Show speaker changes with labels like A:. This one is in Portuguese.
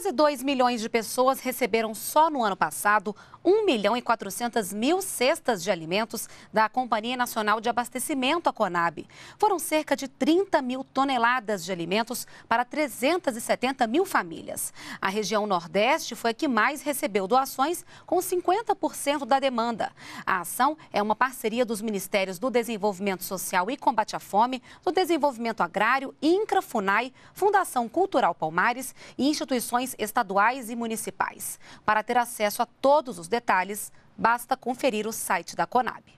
A: Quase 2 milhões de pessoas receberam só no ano passado 1 milhão e 400 mil cestas de alimentos da Companhia Nacional de Abastecimento, a Conab. Foram cerca de 30 mil toneladas de alimentos para 370 mil famílias. A região Nordeste foi a que mais recebeu doações, com 50% da demanda. A ação é uma parceria dos Ministérios do Desenvolvimento Social e Combate à Fome, do Desenvolvimento Agrário, INCRA, FUNAI, Fundação Cultural Palmares e instituições eleições estaduais e municipais. Para ter acesso a todos os detalhes, basta conferir o site da Conab.